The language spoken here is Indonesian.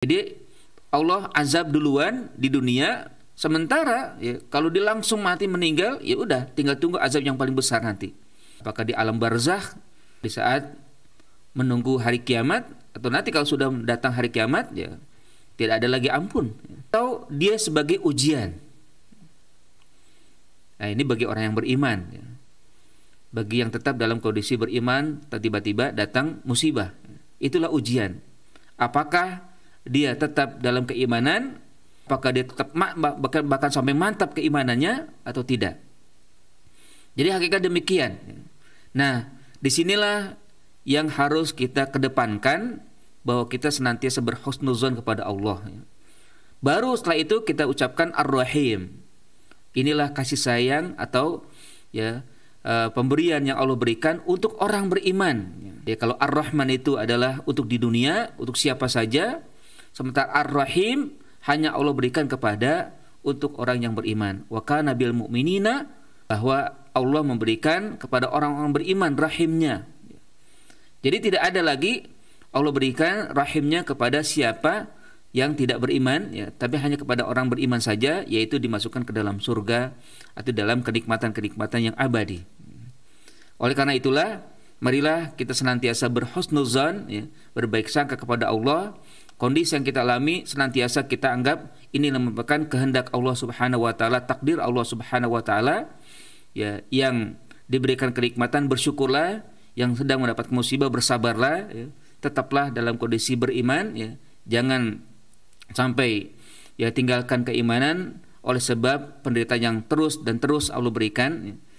Jadi Allah azab duluan di dunia sementara ya, kalau dia langsung mati meninggal ya udah tinggal tunggu azab yang paling besar nanti. Apakah di alam barzakh di saat menunggu hari kiamat atau nanti kalau sudah datang hari kiamat ya tidak ada lagi ampun atau dia sebagai ujian. Nah, ini bagi orang yang beriman ya. Bagi yang tetap dalam kondisi beriman tiba-tiba datang musibah. Itulah ujian. Apakah dia tetap dalam keimanan apakah dia tetap bahkan bahkan sampai mantap keimanannya atau tidak jadi hakikat demikian nah disinilah yang harus kita kedepankan bahwa kita senantiasa berhusnuzon kepada Allah baru setelah itu kita ucapkan ar-rahim inilah kasih sayang atau ya e, pemberian yang Allah berikan untuk orang beriman. Ya, kalau Ar-Rahman itu adalah untuk di dunia, untuk siapa saja, Sementara Ar-Rahim hanya Allah berikan kepada untuk orang yang beriman. Wa kana bil mu'minina bahwa Allah memberikan kepada orang-orang beriman rahimnya. Jadi tidak ada lagi Allah berikan rahimnya kepada siapa yang tidak beriman ya, tapi hanya kepada orang beriman saja yaitu dimasukkan ke dalam surga atau dalam kenikmatan-kenikmatan yang abadi. Oleh karena itulah marilah kita senantiasa berhusnuzan ya, berbaik sangka kepada Allah kondisi yang kita alami senantiasa kita anggap ini merupakan kehendak Allah Subhanahu wa taala, takdir Allah Subhanahu wa taala ya yang diberikan kenikmatan bersyukurlah, yang sedang mendapat musibah bersabarlah ya. tetaplah dalam kondisi beriman ya. Jangan sampai ya tinggalkan keimanan oleh sebab penderitaan yang terus dan terus Allah berikan ya.